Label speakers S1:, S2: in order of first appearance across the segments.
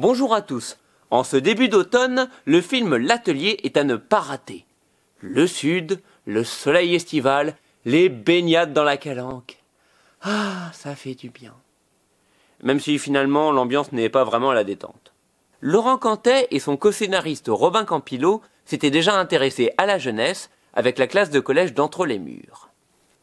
S1: Bonjour à tous. En ce début d'automne, le film L'Atelier est à ne pas rater. Le sud, le soleil estival, les baignades dans la calanque.
S2: Ah, ça fait du bien.
S1: Même si finalement l'ambiance n'est pas vraiment à la détente. Laurent Cantet et son co-scénariste Robin Campillo s'étaient déjà intéressés à la jeunesse avec la classe de collège d'entre les murs.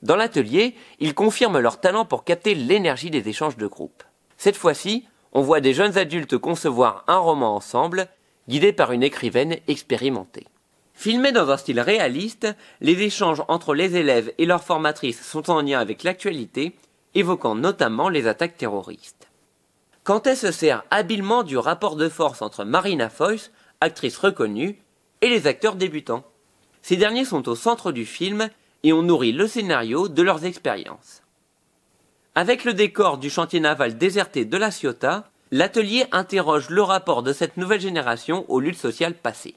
S1: Dans l'atelier, ils confirment leur talent pour capter l'énergie des échanges de groupe. Cette fois-ci, on voit des jeunes adultes concevoir un roman ensemble, guidés par une écrivaine expérimentée. Filmés dans un style réaliste, les échanges entre les élèves et leurs formatrices sont en lien avec l'actualité, évoquant notamment les attaques terroristes. Cantet se sert habilement du rapport de force entre Marina Foyce, actrice reconnue, et les acteurs débutants. Ces derniers sont au centre du film et on nourrit le scénario de leurs expériences. Avec le décor du chantier naval déserté de la Ciotat, l'atelier interroge le rapport de cette nouvelle génération aux luttes sociales passées.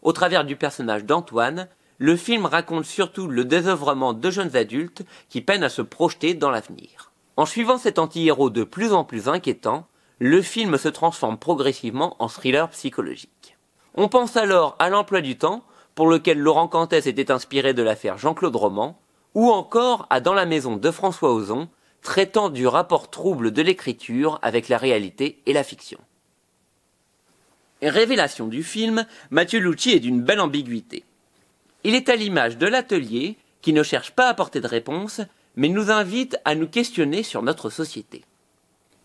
S1: Au travers du personnage d'Antoine, le film raconte surtout le désœuvrement de jeunes adultes qui peinent à se projeter dans l'avenir. En suivant cet anti-héros de plus en plus inquiétant, le film se transforme progressivement en thriller psychologique. On pense alors à l'emploi du temps, pour lequel Laurent Cantès était inspiré de l'affaire Jean-Claude Roman, ou encore à Dans la maison de François Ozon, traitant du rapport trouble de l'écriture avec la réalité et la fiction. Révélation du film, Mathieu Lucci est d'une belle ambiguïté. Il est à l'image de l'atelier qui ne cherche pas à apporter de réponse, mais nous invite à nous questionner sur notre société.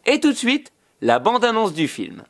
S1: Et tout de suite, la bande-annonce du film.